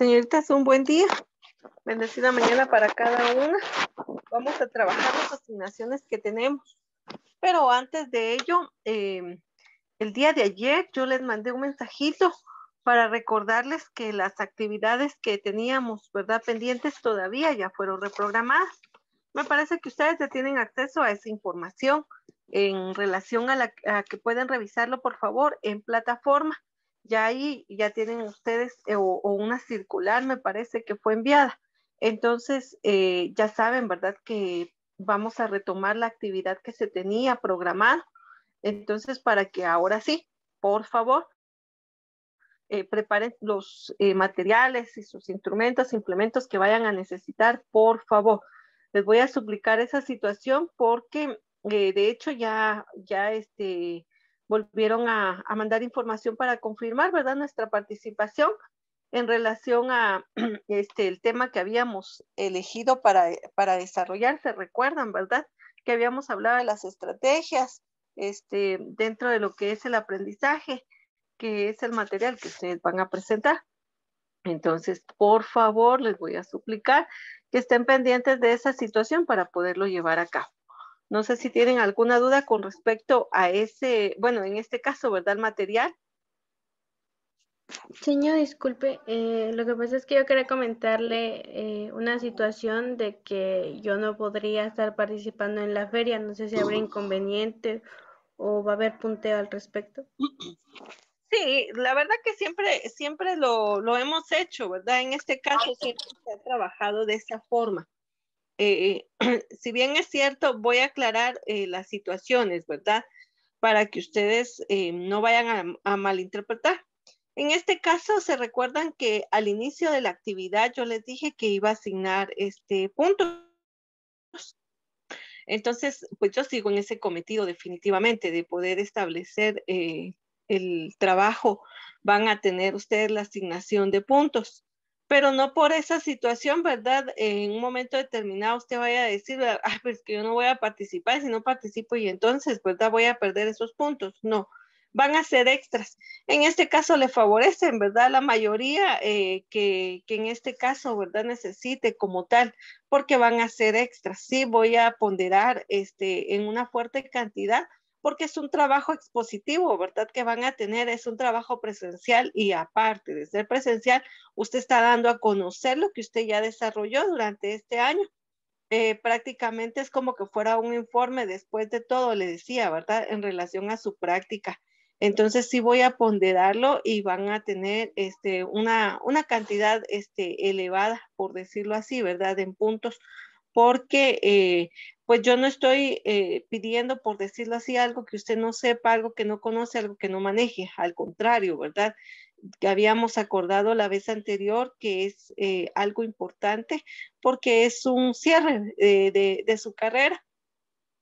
Señoritas, un buen día. Bendecida mañana para cada una. Vamos a trabajar las asignaciones que tenemos. Pero antes de ello, em, el día de ayer yo les mandé un mensajito para recordarles que las actividades que teníamos, ¿verdad? Pendientes todavía ya fueron reprogramadas. Me parece que ustedes ya tienen acceso a esa información en relación a la a que pueden revisarlo, por favor, en plataforma. Ya ahí ya tienen ustedes eh, o, una circular, me parece que fue enviada. Entonces, eh, ya saben, ¿verdad? Que vamos a retomar la actividad que se tenía programada. Entonces, para que ahora sí, por favor, eh, preparen los materiales y sus instrumentos, implementos que vayan a necesitar, por favor. Les voy a suplicar esa situación porque, de hecho, ya, ya este, volvieron a, mandar información para confirmar, ¿verdad?, nuestra participación en relación a este, el tema que habíamos elegido para, para desarrollar, se recuerdan, ¿verdad?, que habíamos hablado de las estrategias este, dentro de lo que es el aprendizaje, que es el material que ustedes van a presentar. Entonces, por favor, les voy a suplicar que estén pendientes de esa situación para poderlo llevar a cabo. No sé si tienen alguna duda con respecto a ese, bueno, en este caso, ¿verdad? El material. Señor, disculpe, eh, lo que pasa es que yo quería comentarle eh, una situación de que yo no podría estar participando en la feria, no sé si habrá inconveniente o va a haber punteo al respecto. Sí, la verdad que siempre, siempre lo, lo hemos hecho, ¿verdad? En este caso siempre se ha trabajado de esa forma. Eh, eh, si bien es cierto, voy a aclarar eh, las situaciones, ¿verdad? Para que ustedes no vayan a, a, malinterpretar. En este caso, se recuerdan que al inicio de la actividad yo les dije que iba a asignar este punto. Entonces, pues yo sigo en ese cometido definitivamente de poder establecer el trabajo. Van a tener ustedes la asignación de puntos pero no por esa situación, ¿verdad? En un momento determinado usted vaya a decir, ah, pues que yo no voy a participar, si no participo y entonces, ¿verdad? Voy a perder esos puntos. No, van a ser extras. En este caso le favorecen, ¿verdad? La mayoría eh, que, en este caso, ¿verdad? Necesite como tal, porque van a ser extras. Sí, voy a ponderar este, en una fuerte cantidad porque es un trabajo expositivo, ¿verdad? Que van a tener, es un trabajo presencial y aparte de ser presencial, usted está dando a conocer lo que usted ya desarrolló durante este año. Eh, prácticamente es como que fuera un informe después de todo, le decía, ¿verdad? En relación a su práctica. Entonces sí voy a ponderarlo y van a tener este, una, una cantidad este, elevada, por decirlo así, ¿verdad? En puntos, porque eh, pues yo no estoy eh, pidiendo, por decirlo así, algo que usted no sepa, algo que no conoce, algo que no maneje. Al contrario, ¿verdad? Que habíamos acordado la vez anterior que es eh, algo importante porque es un cierre eh, de, su carrera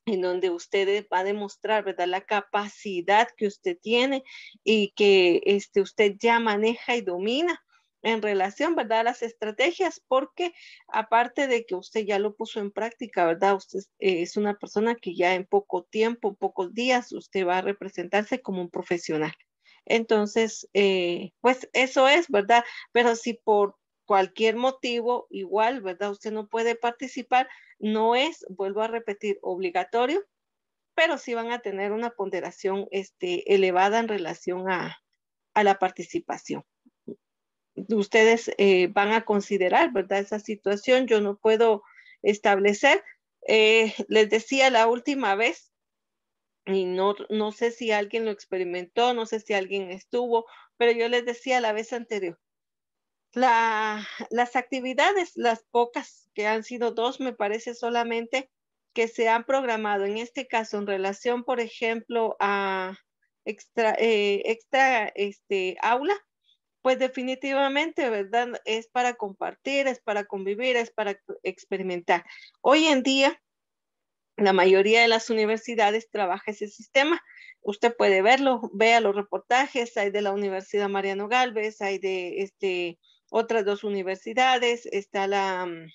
en donde usted va a demostrar, ¿verdad? La capacidad que usted tiene y que este, usted ya maneja y domina en relación, ¿verdad? A las estrategias, porque aparte de que usted ya lo puso en práctica, ¿verdad? Usted es una persona que ya en poco tiempo, pocos días, usted va a representarse como un profesional. Entonces, eh, pues eso es, ¿verdad? Pero si por cualquier motivo, igual, ¿verdad? Usted no puede participar, no es, vuelvo a repetir, obligatorio, pero sí van a tener una ponderación este, elevada en relación a, a la participación ustedes eh, van a considerar, ¿verdad? Esa situación yo no puedo establecer. Eh, les decía la última vez, y no, no sé si alguien lo experimentó, no sé si alguien estuvo, pero yo les decía la vez anterior, las actividades, las pocas que han sido dos, me parece solamente que se han programado, en este caso en relación, por ejemplo, a extra, eh, extra este, aula, pues definitivamente, ¿verdad? Es para compartir, es para convivir, es para experimentar. Hoy en día, la mayoría de las universidades trabaja ese sistema. Usted puede verlo, vea los reportajes, hay de la Universidad Mariano Galvez, hay de este, otras dos universidades, está la, mm,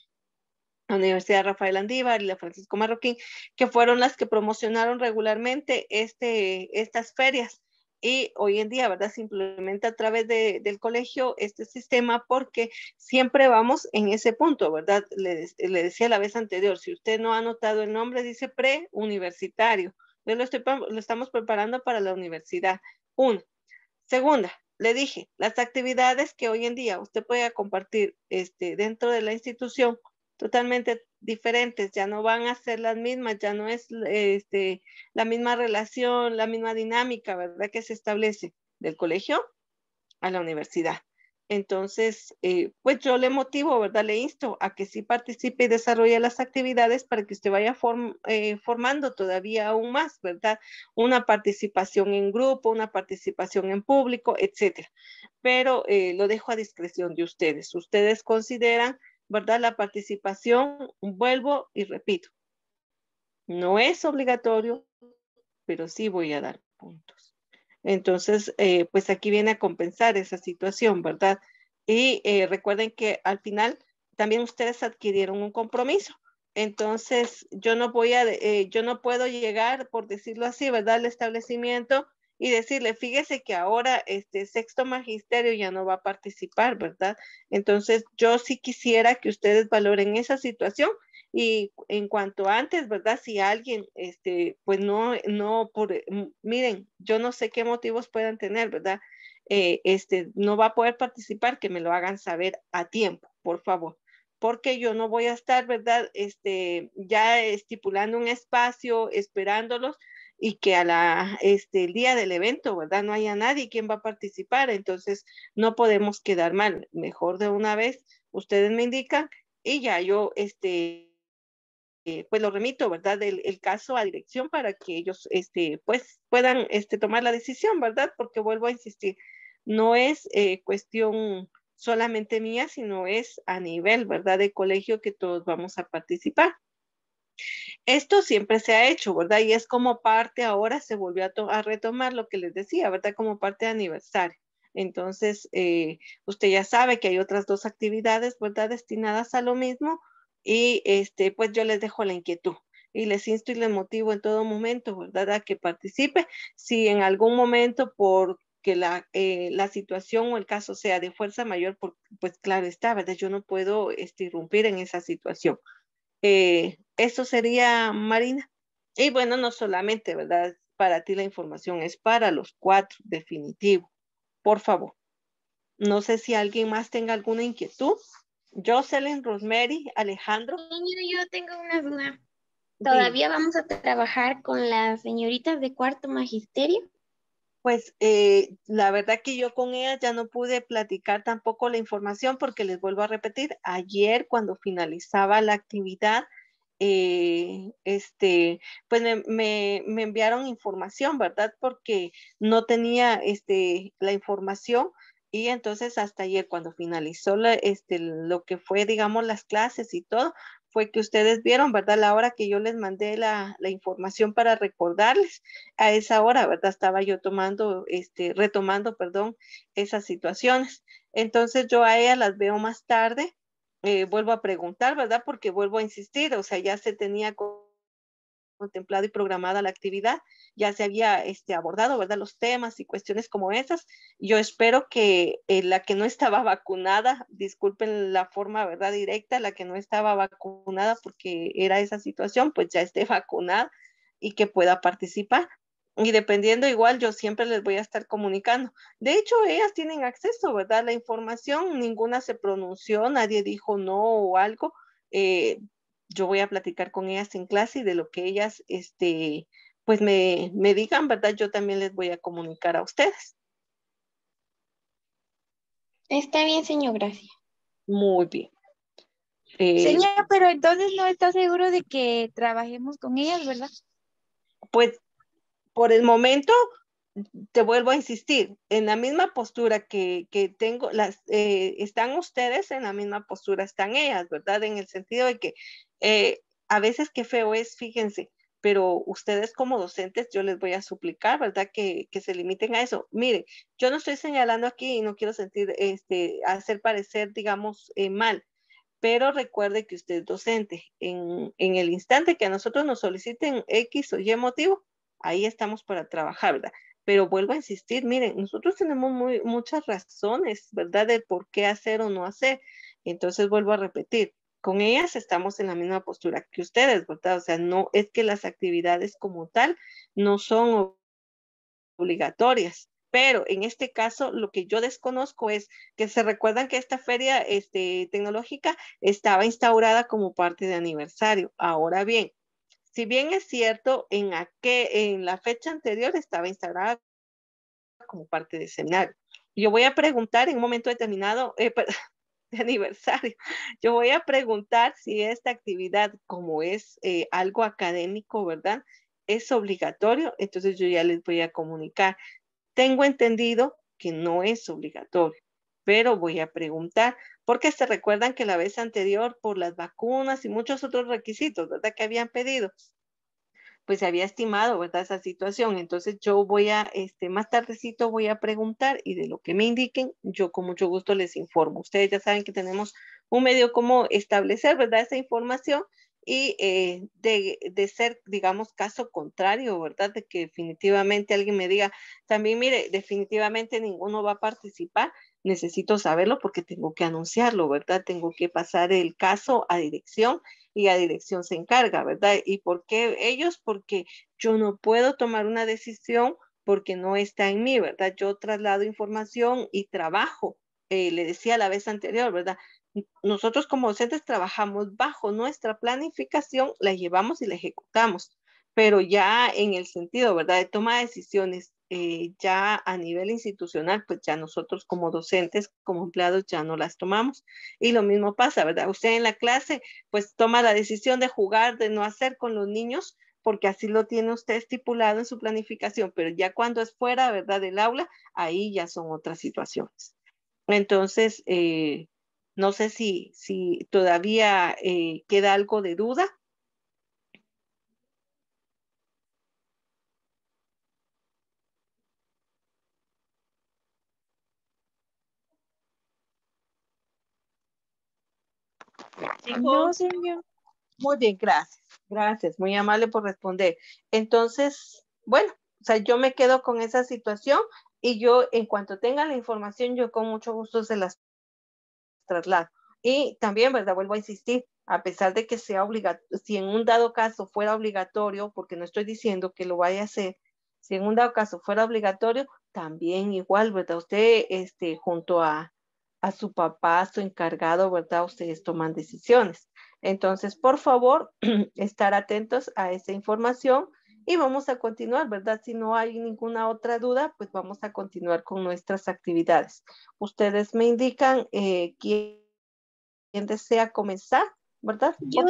Universidad Rafael Andívar y la Francisco Marroquín, que fueron las que promocionaron regularmente este, estas ferias y hoy en día, ¿verdad? Simplemente a través del colegio este sistema porque siempre vamos en ese punto, ¿verdad? Le, decía la vez anterior, si usted no ha notado el nombre, dice pre-universitario. lo, lo estamos preparando para la universidad. Una. Segunda, le dije, las actividades que hoy en día usted pueda compartir este, dentro de la institución totalmente diferentes, ya no van a ser las mismas, ya no es este, la misma relación, la misma dinámica, ¿verdad? Que se establece del colegio a la universidad. Entonces, eh, pues yo le motivo, ¿verdad? Le insto a que sí participe y desarrolle las actividades para que usted vaya eh, formando todavía aún más, ¿verdad? Una participación en grupo, una participación en público, etcétera. Pero eh, lo dejo a discreción de ustedes. Ustedes consideran ¿verdad? La participación, vuelvo y repito, no es obligatorio, pero sí voy a dar puntos. Entonces, eh, pues aquí viene a compensar esa situación, ¿verdad? Y eh, recuerden que al final también ustedes adquirieron un compromiso. Entonces, yo no voy a, eh, yo no puedo llegar, por decirlo así, ¿verdad? Al establecimiento y decirle, fíjese que ahora este sexto magisterio ya no va a participar, ¿verdad? Entonces yo sí quisiera que ustedes valoren esa situación y en cuanto antes, ¿verdad? Si alguien, este, pues no, no, por, miren, yo no sé qué motivos puedan tener, ¿verdad? Eh, este, no va a poder participar, que me lo hagan saber a tiempo, por favor porque yo no voy a estar, ¿verdad? Este, ya estipulando un espacio, esperándolos, y que a la, este, el día del evento, ¿verdad? No haya nadie quien va a participar, entonces no podemos quedar mal. Mejor de una vez, ustedes me indican y ya yo, este, eh, pues lo remito, ¿verdad? El, caso a dirección para que ellos, este, pues puedan, este, tomar la decisión, ¿verdad? Porque vuelvo a insistir, no es eh, cuestión solamente mía, sino es a nivel, ¿verdad? De colegio que todos vamos a participar. Esto siempre se ha hecho, ¿verdad? Y es como parte, ahora se volvió a, retomar lo que les decía, ¿verdad? Como parte de aniversario. Entonces, eh, usted ya sabe que hay otras dos actividades, ¿verdad? Destinadas a lo mismo. Y este, pues yo les dejo la inquietud y les insto y les motivo en todo momento, ¿verdad? A que participe. Si en algún momento porque la, eh, la situación o el caso sea de fuerza mayor, pues claro está, ¿verdad? Yo no puedo este, irrumpir en esa situación. Eh, eso sería, Marina. Y bueno, no solamente, ¿verdad? Para ti la información es para los cuatro, definitivo. Por favor. No sé si alguien más tenga alguna inquietud. Jocelyn, Rosemary, Alejandro. Niño, yo tengo una duda. ¿Todavía vamos a trabajar con las señoritas de cuarto magisterio? Pues eh, la verdad que yo con ellas ya no pude platicar tampoco la información porque les vuelvo a repetir, ayer cuando finalizaba la actividad, eh, este, pues me, enviaron información, ¿verdad? Porque no tenía este, la información y entonces hasta ayer cuando finalizó este, lo que fue, digamos, las clases y todo, fue que ustedes vieron, ¿verdad? La hora que yo les mandé la, información para recordarles, a esa hora, ¿verdad? Estaba yo tomando, este, retomando, perdón, esas situaciones. Entonces yo a ellas las veo más tarde eh, vuelvo a preguntar, ¿verdad? Porque vuelvo a insistir, o sea, ya se tenía contemplado y programada la actividad, ya se había este, abordado, ¿verdad? Los temas y cuestiones como esas. Yo espero que eh, la que no estaba vacunada, disculpen la forma, ¿verdad? Directa, la que no estaba vacunada porque era esa situación, pues ya esté vacunada y que pueda participar y dependiendo igual yo siempre les voy a estar comunicando. De hecho, ellas tienen acceso, ¿verdad? La información, ninguna se pronunció, nadie dijo no o algo. Eh, yo voy a platicar con ellas en clase y de lo que ellas, este, pues me, me digan, ¿verdad? Yo también les voy a comunicar a ustedes. Está bien, señor, gracias. Muy bien. Eh, señor, pero entonces no está seguro de que trabajemos con ellas, ¿verdad? Pues por el momento, te vuelvo a insistir, en la misma postura que, que tengo, las, eh, están ustedes en la misma postura, están ellas, ¿verdad? En el sentido de que eh, a veces qué feo es, fíjense, pero ustedes como docentes yo les voy a suplicar, ¿verdad? Que, que, se limiten a eso. Mire, yo no estoy señalando aquí y no quiero sentir, este, hacer parecer, digamos, eh, mal, pero recuerde que usted docente. En, en el instante que a nosotros nos soliciten X o Y motivo, ahí estamos para trabajar, ¿verdad? Pero vuelvo a insistir, miren, nosotros tenemos muy, muchas razones, ¿verdad? De por qué hacer o no hacer. Entonces vuelvo a repetir, con ellas estamos en la misma postura que ustedes, ¿verdad? O sea, no es que las actividades como tal no son obligatorias, pero en este caso lo que yo desconozco es que se recuerdan que esta feria este, tecnológica estaba instaurada como parte de aniversario. Ahora bien, si bien es cierto, en, en la fecha anterior estaba instalada como parte de seminario. Yo voy a preguntar en un momento determinado, eh, de aniversario, yo voy a preguntar si esta actividad, como es eh, algo académico, ¿verdad? Es obligatorio, entonces yo ya les voy a comunicar. Tengo entendido que no es obligatorio, pero voy a preguntar porque se recuerdan que la vez anterior por las vacunas y muchos otros requisitos, ¿verdad? Que habían pedido, pues se había estimado, ¿verdad? Esa situación. Entonces yo voy a, este, más tardecito voy a preguntar y de lo que me indiquen, yo con mucho gusto les informo. Ustedes ya saben que tenemos un medio como establecer, ¿verdad? Esa información y eh, de, de, ser, digamos, caso contrario, ¿verdad? De que definitivamente alguien me diga, también mire, definitivamente ninguno va a participar, necesito saberlo porque tengo que anunciarlo, ¿verdad? Tengo que pasar el caso a dirección y a dirección se encarga, ¿verdad? ¿Y por qué ellos? Porque yo no puedo tomar una decisión porque no está en mí, ¿verdad? Yo traslado información y trabajo. Eh, le decía la vez anterior, ¿verdad? Nosotros como docentes trabajamos bajo nuestra planificación, la llevamos y la ejecutamos, pero ya en el sentido, ¿verdad? De tomar decisiones eh, ya a nivel institucional, pues ya nosotros como docentes, como empleados, ya no las tomamos. Y lo mismo pasa, ¿verdad? Usted en la clase, pues toma la decisión de jugar, de no hacer con los niños, porque así lo tiene usted estipulado en su planificación, pero ya cuando es fuera, ¿verdad? Del aula, ahí ya son otras situaciones. Entonces, eh, no sé si, si todavía eh, queda algo de duda Sí, No, Muy bien, gracias. Gracias, muy amable por responder. Entonces, bueno, o sea, yo me quedo con esa situación y yo en cuanto tenga la información, yo con mucho gusto se las traslado. Y también, ¿verdad? Vuelvo a insistir, a pesar de que sea obligatorio, si en un dado caso fuera obligatorio, porque no estoy diciendo que lo vaya a hacer, si en un dado caso fuera obligatorio, también igual, ¿verdad? Usted, este, junto a, a su papá, a su encargado, ¿verdad? Ustedes toman decisiones. Entonces, por favor, estar atentos a esa información y vamos a continuar, ¿verdad? Si no hay ninguna otra duda, pues vamos a continuar con nuestras actividades. Ustedes me indican eh, quién, desea comenzar, ¿verdad? Yo,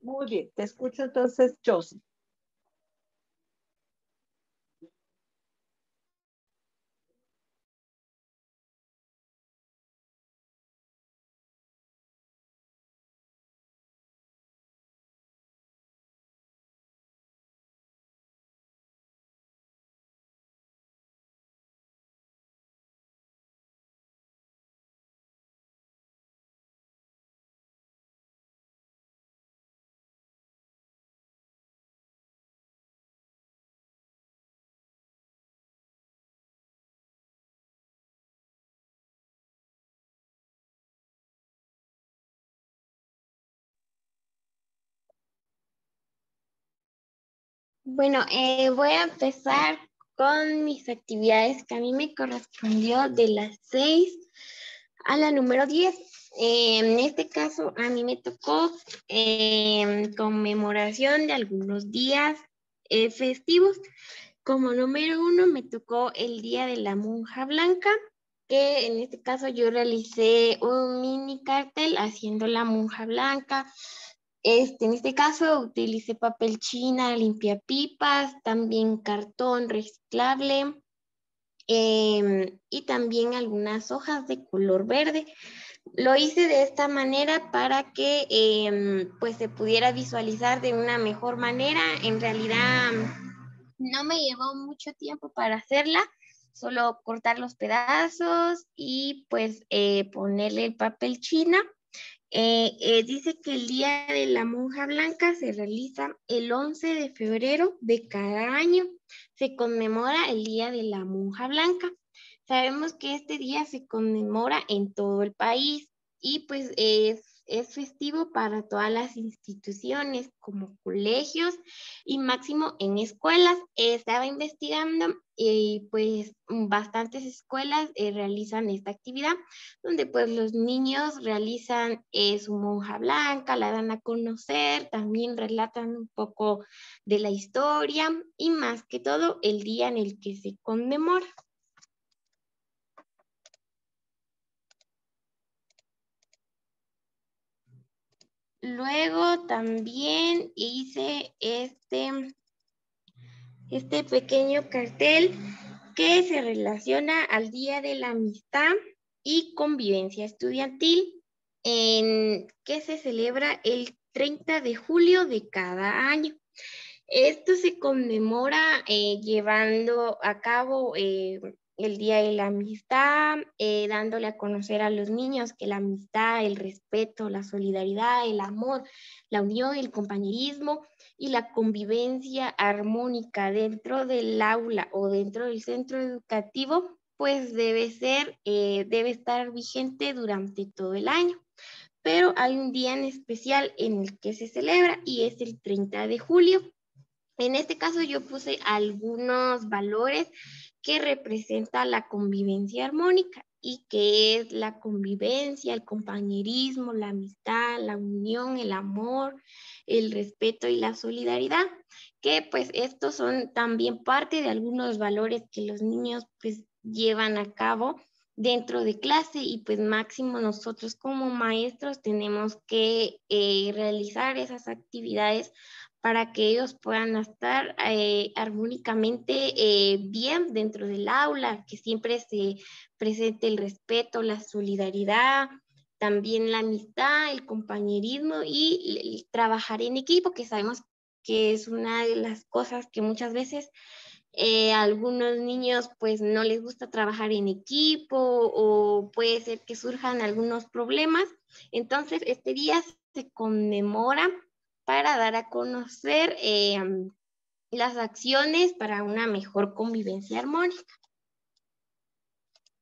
Muy bien, te escucho entonces, Josie. Bueno, eh, voy a empezar con mis actividades que a mí me correspondió de las 6 a la número 10. Eh, en este caso, a mí me tocó eh, conmemoración de algunos días festivos. Como número uno me tocó el Día de la Monja Blanca, que en este caso yo realicé un mini cartel haciendo la monja blanca, este, en este caso utilicé papel china, limpia pipas, también cartón reciclable em, y también algunas hojas de color verde. Lo hice de esta manera para que em, pues, se pudiera visualizar de una mejor manera. En realidad no me llevó mucho tiempo para hacerla, solo cortar los pedazos y pues eh, ponerle el papel china eh, eh, dice que el Día de la Monja Blanca se realiza el 11 de febrero de cada año. Se conmemora el Día de la Monja Blanca. Sabemos que este día se conmemora en todo el país y pues es es festivo para todas las instituciones como colegios y máximo en escuelas. Estaba investigando y pues bastantes escuelas eh, realizan esta actividad donde pues los niños realizan eh, su monja blanca, la dan a conocer, también relatan un poco de la historia y más que todo el día en el que se conmemora. Luego también hice este, este pequeño cartel que se relaciona al Día de la Amistad y Convivencia Estudiantil, en, que se celebra el 30 de julio de cada año. Esto se conmemora eh, llevando a cabo eh, el Día de la Amistad, eh, dándole a conocer a los niños que la amistad, el respeto, la solidaridad, el amor, la unión, el compañerismo y la convivencia armónica dentro del aula o dentro del centro educativo, pues debe ser, eh, debe estar vigente durante todo el año. Pero hay un día en especial en el que se celebra y es el 30 de julio. En este caso yo puse algunos valores que representa la convivencia armónica y que es la convivencia, el compañerismo, la amistad, la unión, el amor, el respeto y la solidaridad, que pues estos son también parte de algunos valores que los niños pues llevan a cabo dentro de clase y pues máximo nosotros como maestros tenemos que eh, realizar esas actividades para que ellos puedan estar eh, armónicamente eh, bien dentro del aula, que siempre se presente el respeto, la solidaridad, también la amistad, el compañerismo y el trabajar en equipo, que sabemos que es una de las cosas que muchas veces eh, algunos niños pues no les gusta trabajar en equipo o puede ser que surjan algunos problemas. Entonces este día se conmemora para dar a conocer em, las acciones para una mejor convivencia armónica.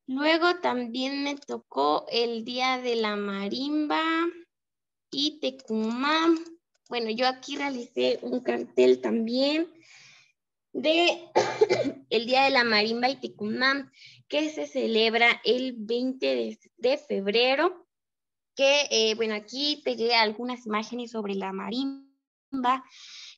Luego también me tocó el Día de la Marimba y Tecumán. Bueno, yo aquí realicé un cartel también de el Día de la Marimba y Tecumán, que se celebra el 20 de febrero que, eh, bueno, aquí pegué algunas imágenes sobre la marimba,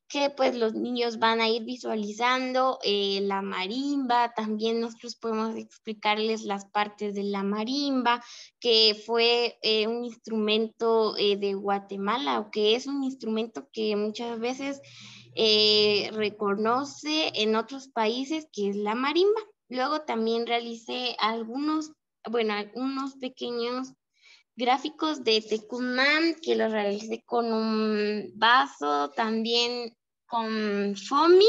que pues los niños van a ir visualizando eh, la marimba, también nosotros podemos explicarles las partes de la marimba, que fue eh, un instrumento de Guatemala, o que es un instrumento que muchas veces reconoce en otros países que es la marimba. Luego también realicé algunos, bueno, algunos pequeños gráficos de Tecumán que los realicé con un vaso, también con FOMI,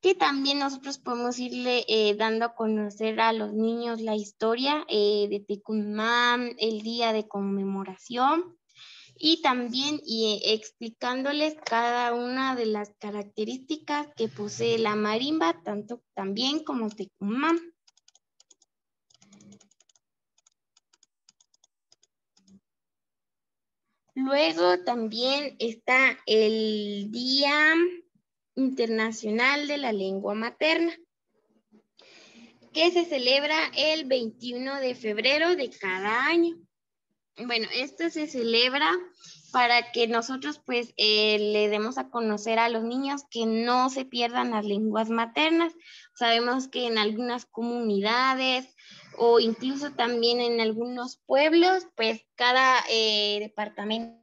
que también nosotros podemos irle eh, dando a conocer a los niños la historia eh, de Tecumán, el día de conmemoración y también y, eh, explicándoles cada una de las características que posee la marimba, tanto también como Tecumán. Luego también está el Día Internacional de la Lengua Materna, que se celebra el 21 de febrero de cada año. Bueno, esto se celebra para que nosotros pues eh, le demos a conocer a los niños que no se pierdan las lenguas maternas. Sabemos que en algunas comunidades o incluso también en algunos pueblos, pues cada eh, departamento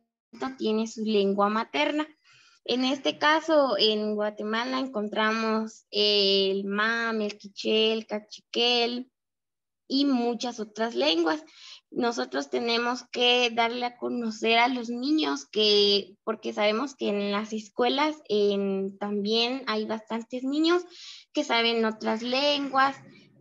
tiene su lengua materna. En este caso, en Guatemala encontramos el mam, el quiché, el cachiquel y muchas otras lenguas. Nosotros tenemos que darle a conocer a los niños que, porque sabemos que en las escuelas también hay bastantes niños que saben otras lenguas,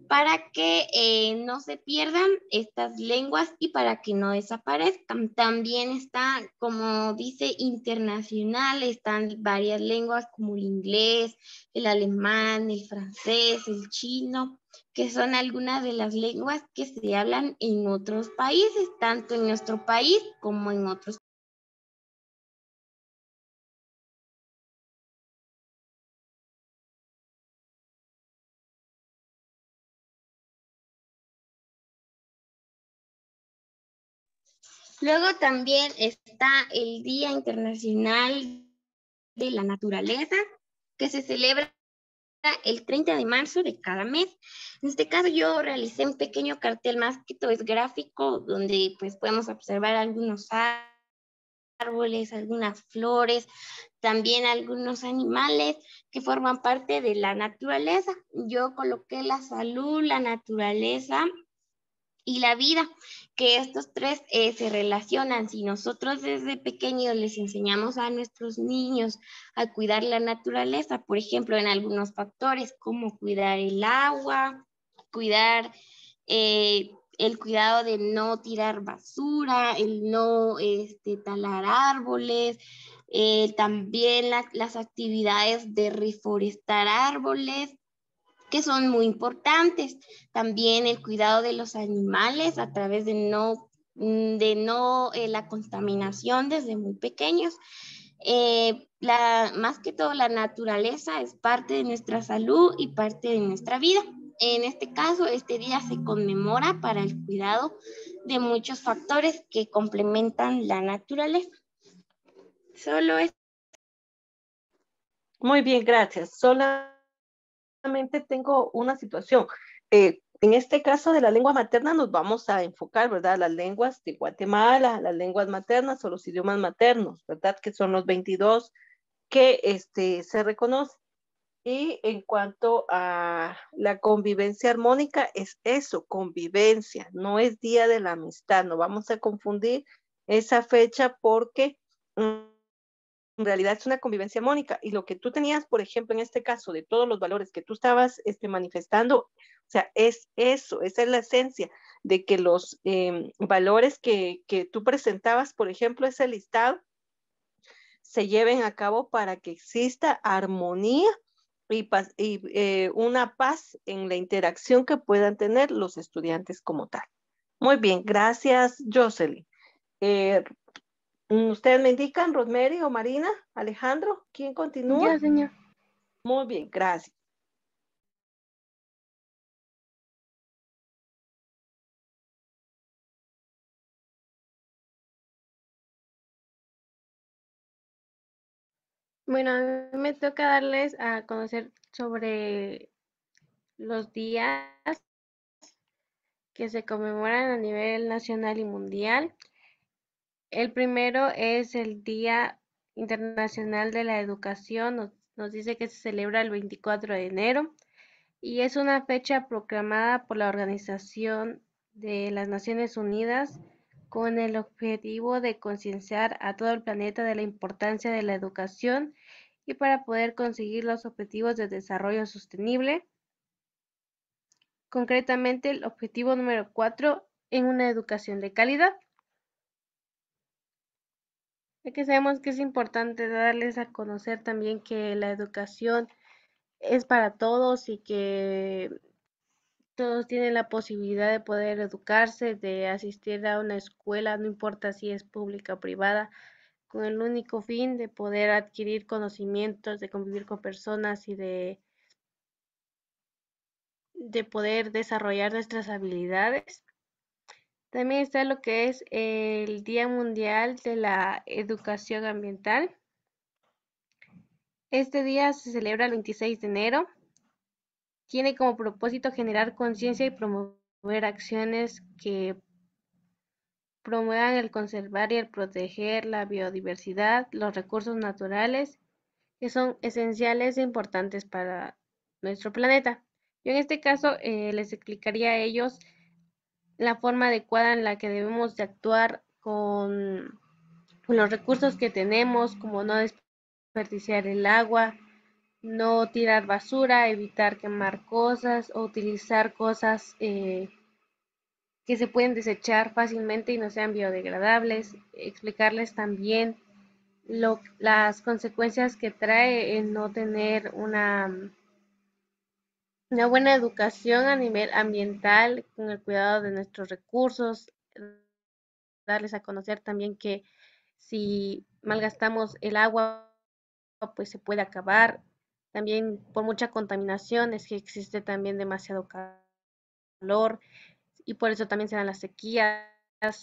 para que eh, no se pierdan estas lenguas y para que no desaparezcan. También está, como dice, internacional, están varias lenguas como el inglés, el alemán, el francés, el chino, que son algunas de las lenguas que se hablan en otros países, tanto en nuestro país como en otros países. Luego también está el Día Internacional de la Naturaleza, que se celebra el 30 de marzo de cada mes. En este caso yo realicé un pequeño cartel más que todo es gráfico, donde pues podemos observar algunos árboles, algunas flores, también algunos animales que forman parte de la naturaleza. Yo coloqué la salud, la naturaleza y la vida, que estos tres eh, se relacionan. Si nosotros desde pequeños les enseñamos a nuestros niños a cuidar la naturaleza, por ejemplo, en algunos factores como cuidar el agua, cuidar eh, el cuidado de no tirar basura, el no este, talar árboles, eh, también las actividades de reforestar árboles, son muy importantes. También el cuidado de los animales a través de no, mm, de no eh, la contaminación desde muy pequeños. Eh, la, más que todo la naturaleza es parte de nuestra salud y parte de nuestra vida. En este caso, este día se conmemora para el cuidado de muchos factores que complementan la naturaleza. Solo es. Muy bien, gracias. Sola tengo una situación. Eh, en este caso de la lengua materna nos vamos a enfocar, ¿verdad? Las lenguas de Guatemala, las lenguas maternas o los idiomas maternos, ¿verdad? Que son los 22 que este, se reconoce Y en cuanto a la convivencia armónica, es eso, convivencia, no es día de la amistad, no vamos a confundir esa fecha porque mm, en realidad es una convivencia mónica y lo que tú tenías, por ejemplo, en este caso, de todos los valores que tú estabas este, manifestando, o sea, es eso, esa es la esencia de que los em, valores que, tú presentabas, por ejemplo, ese listado, se lleven a cabo para que exista armonía y, eh, una paz en la interacción que puedan tener los estudiantes como tal. Muy bien, gracias, Jocelyn. Eh, Mm, Ustedes me indican, Rosemary o Marina, Alejandro, ¿quién continúa? Ya, señor. Muy bien, gracias. Bueno, a mí me toca darles a conocer sobre los días que se conmemoran a nivel nacional y mundial. El primero es el Día Internacional de la Educación, nos, dice que se celebra el 24 de enero y es una fecha proclamada por la Organización de las Naciones Unidas con el objetivo de concienciar a todo el planeta de la importancia de la educación y para poder conseguir los objetivos de desarrollo sostenible. Concretamente, el objetivo número 4 en una educación de calidad ya que sabemos que es importante darles a conocer también que la educación es para todos y que todos tienen la posibilidad de poder educarse, de asistir a una escuela, no importa si es pública o privada, con el único fin de poder adquirir conocimientos, de convivir con personas y de, de poder desarrollar nuestras habilidades también está lo que es el Día Mundial de la Educación Ambiental. Este día se celebra el 26 de enero. Tiene como propósito generar conciencia y promover acciones que promuevan el conservar y el proteger la biodiversidad, los recursos naturales que son esenciales e importantes para nuestro planeta. Yo en este caso eh, les explicaría a ellos la forma adecuada en la que debemos de actuar con, los recursos que tenemos, como no desperdiciar el agua, no tirar basura, evitar quemar cosas o utilizar cosas eh, que se pueden desechar fácilmente y no sean biodegradables, explicarles también lo, las consecuencias que trae el no tener una una buena educación a nivel ambiental, con el cuidado de nuestros recursos, darles a conocer también que si malgastamos el agua, pues se puede acabar. También por mucha contaminación es que existe también demasiado calor y por eso también se dan las sequías,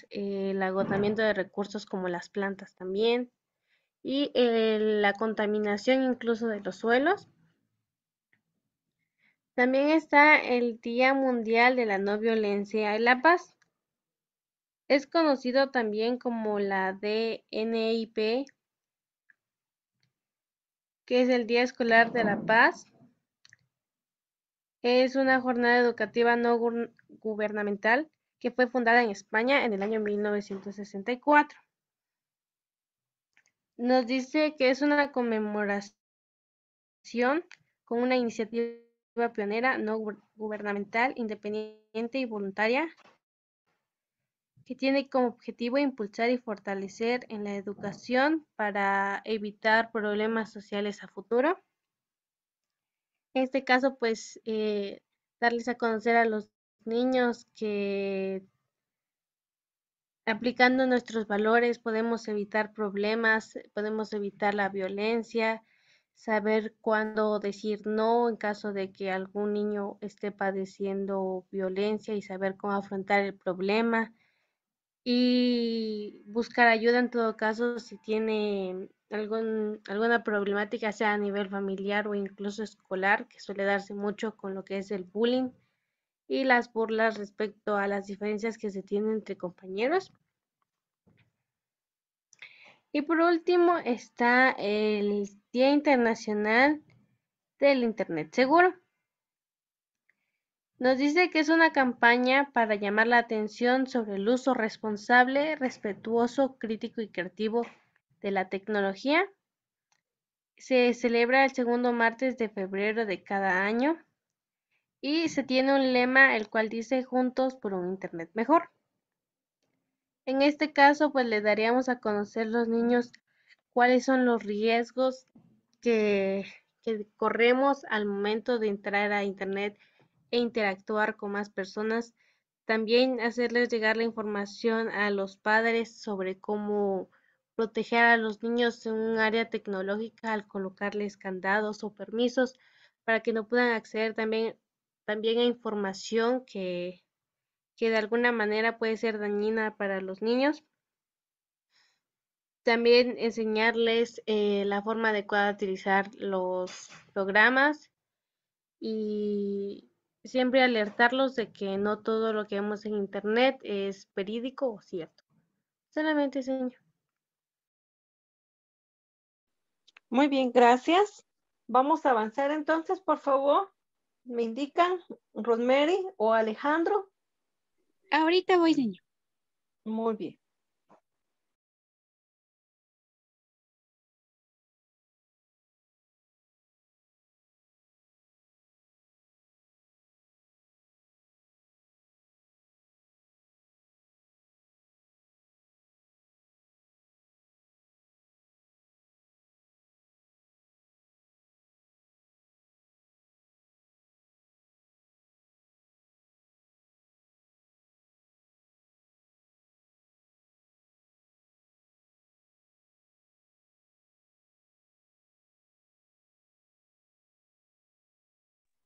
el agotamiento de recursos como las plantas también y eh, la contaminación incluso de los suelos también está el Día Mundial de la No Violencia y la Paz. Es conocido también como la DNIP, que es el Día Escolar de la Paz. Es una jornada educativa no gubernamental que fue fundada en España en el año 1964. Nos dice que es una conmemoración con una iniciativa pionera no gubernamental, independiente y voluntaria, que tiene como objetivo impulsar y fortalecer en la educación para evitar problemas sociales a futuro. En este caso, pues, eh, darles a conocer a los niños que aplicando nuestros valores podemos evitar problemas, podemos evitar la violencia, saber cuándo decir no en caso de que algún niño esté padeciendo violencia y saber cómo afrontar el problema y buscar ayuda en todo caso si tiene alguna problemática, sea a nivel familiar o incluso escolar, que suele darse mucho con lo que es el bullying y las burlas respecto a las diferencias que se tienen entre compañeros. Y por último está el Día Internacional del Internet Seguro. Nos dice que es una campaña para llamar la atención sobre el uso responsable, respetuoso, crítico y creativo de la tecnología. Se celebra el segundo martes de febrero de cada año y se tiene un lema el cual dice juntos por un Internet mejor. En este caso, pues le daríamos a conocer los niños cuáles son los riesgos que, corremos al momento de entrar a Internet e interactuar con más personas. También hacerles llegar la información a los padres sobre cómo proteger a los niños en un área tecnológica al colocarles candados o permisos para que no puedan acceder también, también a información que, que de alguna manera puede ser dañina para los niños. También enseñarles eh, la forma adecuada de utilizar los programas y siempre alertarlos de que no todo lo que vemos en Internet es periódico o cierto. Solamente, señor. Muy bien, gracias. Vamos a avanzar entonces, por favor. ¿Me indican Rosemary o Alejandro? Ahorita voy, señor. Muy bien.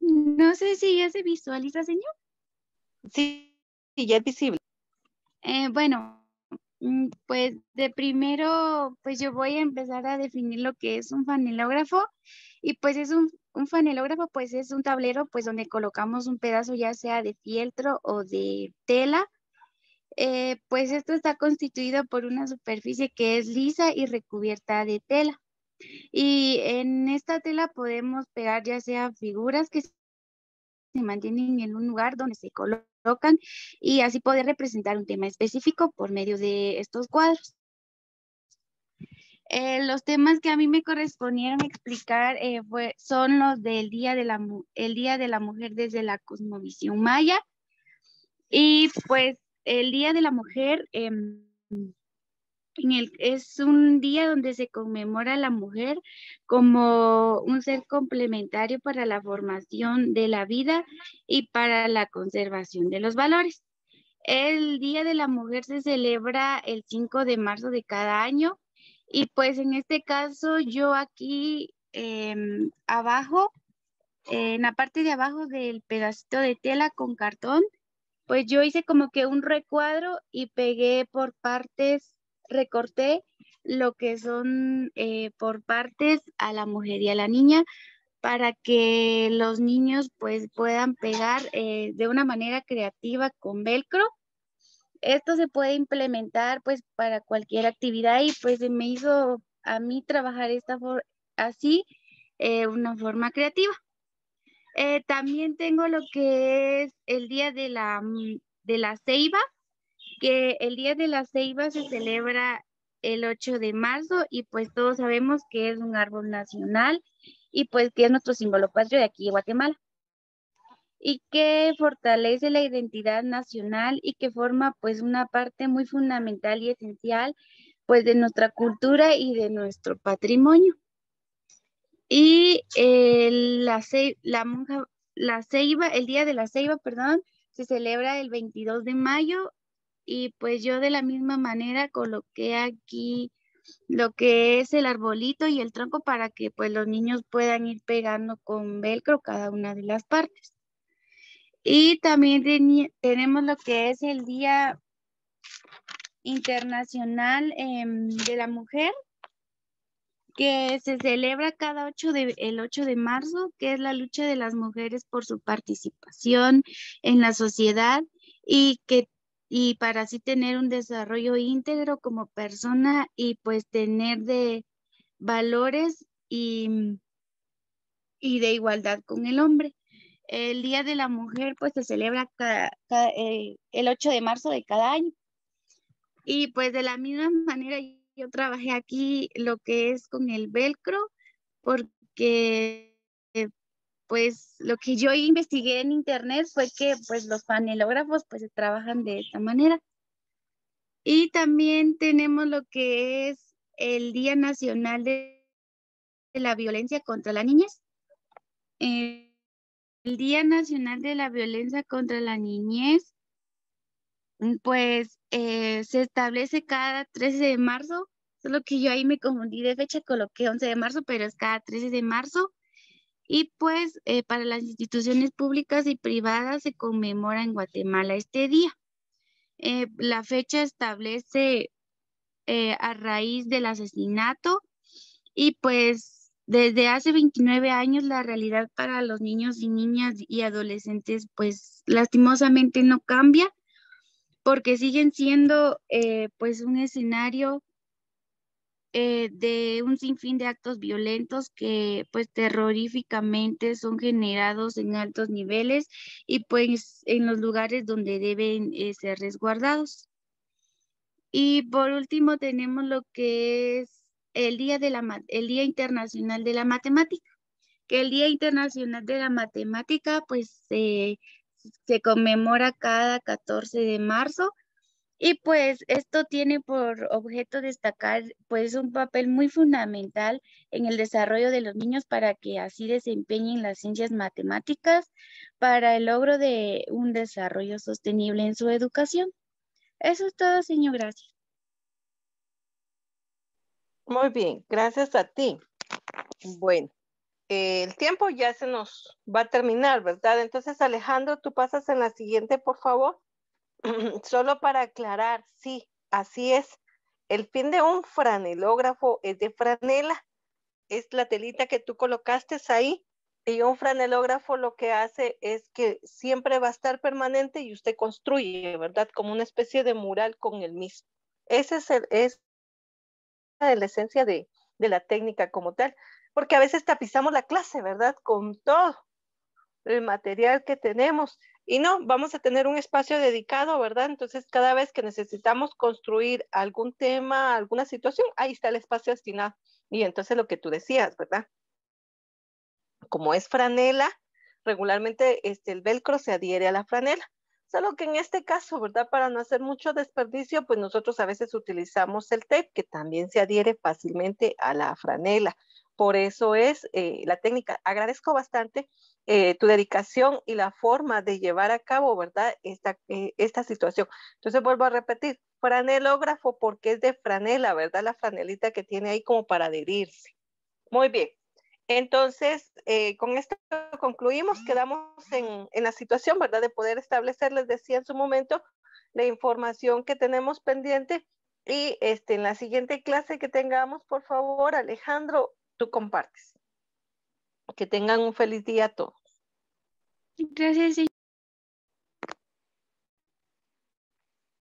No sé si ya se visualiza, señor. Sí, sí ya es visible. Eh, bueno, mm, pues de primero, pues yo voy a empezar a definir lo que es un fanelógrafo. Y pues es un, un fanelógrafo, pues es un tablero, pues donde colocamos un pedazo ya sea de fieltro o de tela. Eh, pues esto está constituido por una superficie que es lisa y recubierta de tela. Y en esta tela podemos pegar ya sea figuras que se mantienen en un lugar donde se colocan y así poder representar un tema específico por medio de estos cuadros. Eh, los temas que a mí me correspondieron explicar eh, fue, son los del Día de, la, el Día de la Mujer desde la cosmovisión maya. Y pues el Día de la Mujer em, es un día donde se conmemora a la mujer como un ser complementario para la formación de la vida y para la conservación de los valores. El Día de la Mujer se celebra el 5 de marzo de cada año y pues en este caso yo aquí em, abajo, en la parte de abajo del pedacito de tela con cartón, pues yo hice como que un recuadro y pegué por partes recorté lo que son eh, por partes a la mujer y a la niña para que los niños pues puedan pegar eh, de una manera creativa con velcro. Esto se puede implementar pues para cualquier actividad y pues me hizo a mí trabajar esta así eh, una forma creativa. Eh, también tengo lo que es el día de de la ceiba, que el Día de la Ceiba se celebra el 8 de marzo y pues todos sabemos que es un árbol nacional y pues que es nuestro símbolo patrio de aquí de Guatemala y que fortalece la identidad nacional y que forma pues una parte muy fundamental y esencial pues de nuestra cultura y de nuestro patrimonio. Y la, la ceiba, el día de la ceiba, perdón, se celebra el 22 de mayo y pues yo de la misma manera coloqué aquí lo que es el arbolito y el tronco para que pues los niños puedan ir pegando con velcro cada una de las partes. Y también tenemos lo que es el Día Internacional em, de la Mujer, que se celebra cada 8 de, el 8 de marzo, que es la lucha de las mujeres por su participación en la sociedad y que y para así tener un desarrollo íntegro como persona y pues tener de valores y, mm, de igualdad con el hombre. El Día de la Mujer pues se celebra eh, el 8 de marzo de cada año. Y pues de la misma manera yo trabajé aquí lo que es con el velcro porque pues lo que yo investigué en internet fue que pues los panelógrafos pues trabajan de esta manera. Y también tenemos lo que es el Día Nacional de la Violencia contra la Niñez. Eh, el Día Nacional de la Violencia contra la Niñez, mm, pues eh, se establece cada 13 de marzo, solo que yo ahí me confundí de fecha, coloqué 11 de marzo, pero es cada 13 de marzo. Y pues eh, para las instituciones públicas y privadas se conmemora en Guatemala este día. Eh, la fecha establece eh, a raíz del asesinato y pues desde hace 29 años la realidad para los niños y niñas y adolescentes pues lastimosamente no cambia porque siguen siendo pues un escenario eh, de un sinfín de actos violentos que pues terroríficamente son generados en altos niveles y pues en los lugares donde deben eh, ser resguardados. Y por último tenemos lo que es el Día, de el Día Internacional de la Matemática, que el Día Internacional de la Matemática pues se conmemora cada 14 de marzo y pues esto tiene por objeto destacar pues un papel muy fundamental en el desarrollo de los niños para que así desempeñen las ciencias matemáticas para el logro de un desarrollo sostenible en su educación. Eso es todo, señor. Gracias. Muy bien, gracias a ti. Bueno, el tiempo ya se nos va a terminar, ¿verdad? Entonces, Alejandro, tú pasas en la siguiente, por favor. Solo para aclarar, sí, así es. El fin de un franelógrafo es de franela. Es la telita que tú colocaste ahí. Y un franelógrafo lo que hace es que siempre va a estar permanente y usted construye, ¿verdad? Como una especie de mural con el mismo. esa es, la esencia de la técnica como tal. Porque a veces tapizamos la clase, ¿verdad? Con todo el material que tenemos. Y no, vamos a tener un espacio dedicado, ¿verdad? Entonces, cada vez que necesitamos construir algún tema, alguna situación, ahí está el espacio destinado. Y entonces lo que tú decías, ¿verdad? Como es franela, regularmente este, el velcro se adhiere a la franela. Solo que en este caso, ¿verdad? Para no hacer mucho desperdicio, pues nosotros a veces utilizamos el tape que también se adhiere fácilmente a la franela por eso es eh, la técnica. Agradezco bastante eh, tu dedicación y la forma de llevar a cabo, ¿verdad? Esta, eh, esta situación. Entonces vuelvo a repetir, franelógrafo porque es de franela, ¿verdad? La franelita que tiene ahí como para adherirse. Muy bien. Entonces, con esto concluimos, quedamos en, en, la situación, ¿verdad? De poder establecer, les decía en su momento, la información que tenemos pendiente y este, en la siguiente clase que tengamos, por favor, Alejandro, tú compartes. Que tengan un feliz día a todos. Gracias.